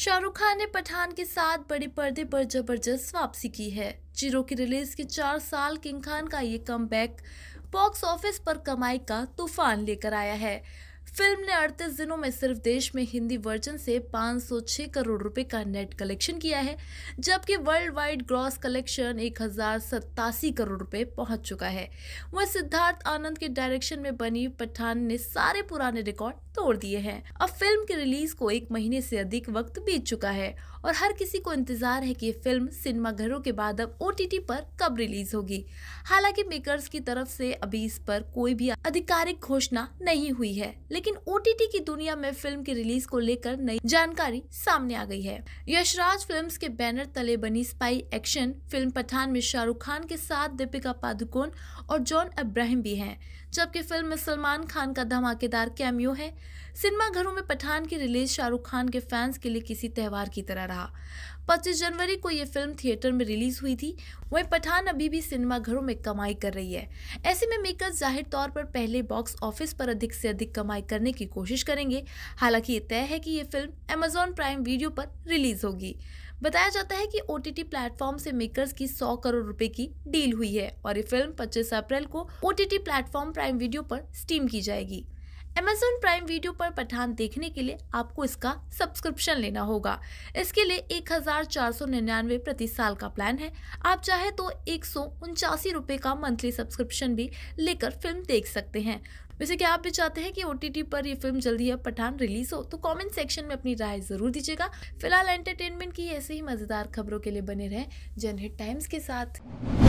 शाहरुख खान ने पठान के साथ बड़े पर्दे पर जबरदस्त वापसी की है जीरो की रिलीज के चार साल किंग खान का ये कम बॉक्स ऑफिस पर कमाई का तूफान लेकर आया है फिल्म ने अड़तीस दिनों में सिर्फ देश में हिंदी वर्जन से 506 करोड़ रुपए का नेट कलेक्शन किया है जबकि वर्ल्ड वाइड ग्रॉस कलेक्शन एक करोड़ रुपए पहुंच चुका है वह सिद्धार्थ आनंद के डायरेक्शन में बनी पठान ने सारे पुराने रिकॉर्ड तोड़ दिए हैं अब फिल्म की रिलीज को एक महीने से अधिक वक्त बीत चुका है और हर किसी को इंतजार है कि फिल्म सिनेमाघरों के बाद अब ओ पर कब रिलीज होगी हालांकि मेकर्स की तरफ से अभी इस पर कोई भी आधिकारिक घोषणा नहीं हुई है लेकिन ओटीटी की दुनिया में फिल्म की रिलीज को लेकर नई जानकारी सामने आ गई है यशराज फिल्म्स के बैनर तले बनी स्पाई एक्शन फिल्म पठान में शाहरुख खान के साथ दीपिका पादुकोण और जॉन अब्राहिम भी हैं जबकि फिल्म में सलमान खान का धमाकेदार कैमियो है सिनेमाघरों में पठान की रिलीज शाहरुख खान के फैंस के लिए किसी त्यौहार की तरह रहा 25 जनवरी को ये फिल्म थिएटर में रिलीज हुई थी वहीं पठान अभी भी सिनेमाघरों में कमाई कर रही है ऐसे में मेकर्स जाहिर तौर पर पहले बॉक्स ऑफिस पर अधिक से अधिक कमाई करने की कोशिश करेंगे हालांकि ये तय है कि ये फिल्म अमेजोन प्राइम वीडियो पर रिलीज होगी बताया जाता है कि ओ टी प्लेटफॉर्म से मेकर्स की 100 करोड़ रुपए की डील हुई है और ये फिल्म 25 अप्रैल को O T platform Prime Video पर स्टीम की जाएगी अमेजोन प्राइम वीडियो पर पठान देखने के लिए आपको इसका सब्सक्रिप्शन लेना होगा इसके लिए एक प्रति साल का प्लान है आप चाहे तो एक सौ का मंथली सब्सक्रिप्शन भी लेकर फिल्म देख सकते हैं वैसे कि आप भी चाहते हैं कि ओ पर ये फिल्म जल्दी अब पठान रिलीज हो तो कमेंट सेक्शन में अपनी राय जरूर दीजिएगा फिलहाल एंटरटेनमेंट की ऐसे ही मजेदार खबरों के लिए बने रहें जनहित टाइम्स के साथ